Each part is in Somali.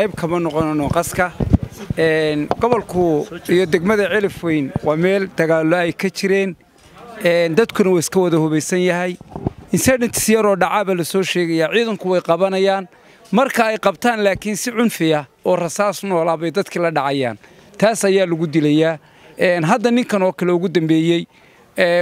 qayb kama noqonno qaska gobolku iyo degmada weyn waa meel dagaalo ay ka jireen dadkuna waa iska wada hubaysan yahay inserdantis yaroo dhacaaba lasoo soo sheegayaa ciidanku way qabanayaan marka ay qabtaan laakiin si cunfiya oo rasaas noolaa ah bay dadkii la dhacayaan taas ayaa lagu dilayaa hadda ninkan oo kale ugu dambeeyey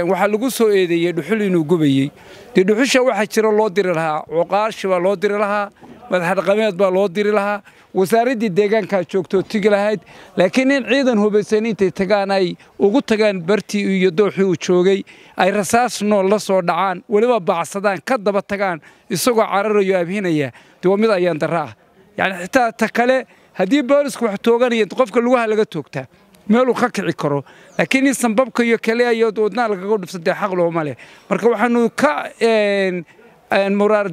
waxaa lagu soo eedeeyey dhuxul inuu gubayey dee dhuxusha waxaa jira loo diri lahaa coqaashibaa loo diri lahaa madaxdhaqameed baa loo diri lahaa wasaaraddii deegaankaa joogtoo tigi lahayd laakiin in ciidan hubaysan intay tagaan ay ugu tagaan bartii iyo dooxii uu joogay ay rasaas nool la soo dhacaan weliba baacsadaan ka daba tagaan isagoo cararayo abhinaya de waa mid ayaan darra ah yacni xitaa ta kale haddii boolisku wax tooganaya qofka lugaha laga toogtaa meeluu ka kici karo laakiin in sanbabka iyo kaleayood wadnaa lagaga dhufsadee xaq looma leh marka waxaannu ka muraar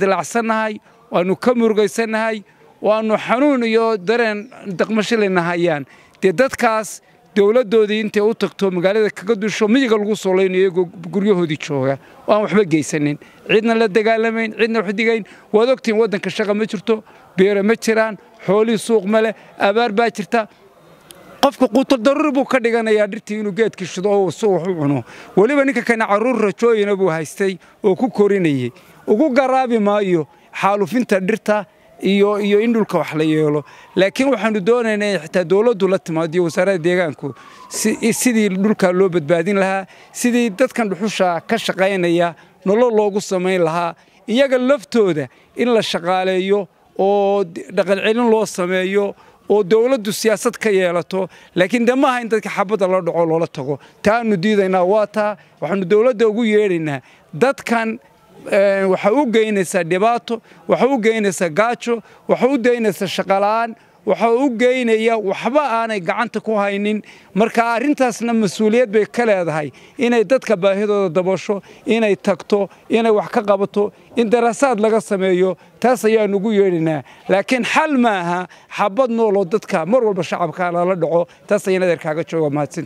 waanu ka murugaysannahay waanu xanuun iyo dareen daqmashilayna dee dadkaas dowladdoodii intay u tagto magaalada kaga dusho miyiga lagu solaynayo iyagoo guryahoodii jooga oo aan waxba geysanin cidna la dagaalamayn cidna wax digayn waad ogtihiin waddanka shaqa ma jirto beero ma jiraan xoolihii suuq ma leh abaar baa jirta qofka quutudaruur buu ka dhiganayaa dhirtii inuu geedkii shido oo si wax u cuno weliba ninka kane caruur rajooyina buu haystay oo ku korinayay ugu garaabi maayo xaalufinta dhirta iyo iyo in dhulka wax la yeelo laakiin waxaanu doonaynaa xitaa dowladdu la timaado iyo wasaaradda deegaanku sidii dhulkaa loo badbaadin lahaa sidii dadkan dhuxusha ka shaqaynaya nolol loogu samayn lahaa iyaga laftooda in la shaqaaleeyo oo dhaqancelin loo sameeyo oo dowladdu siyaasad ka yeelato laakiin de in dadka xabadda la dhaco loola tago taanu diidaynaa waa taa waxaanu dowladda ugu yeedhaynaa dadkan waxa u geynaysaa dhibaato waxa u geynaysaa gaajo waxa u deynaysaa shaqalaan waxa u geynaya waxba aanay gacanta ku haynin marka arrintaasna mas-uuliyad bay ka leedahay inay dadka baahidooda dabasho inay tagto inay wax ka qabato in daraasaad laga sameeyo taas ayaanu ugu yeedhinaa laakiin xal maaha xabad nooloo dadka mar walba shacabka lala dhaco taas ayaan adeerkaaga jooga mahadsan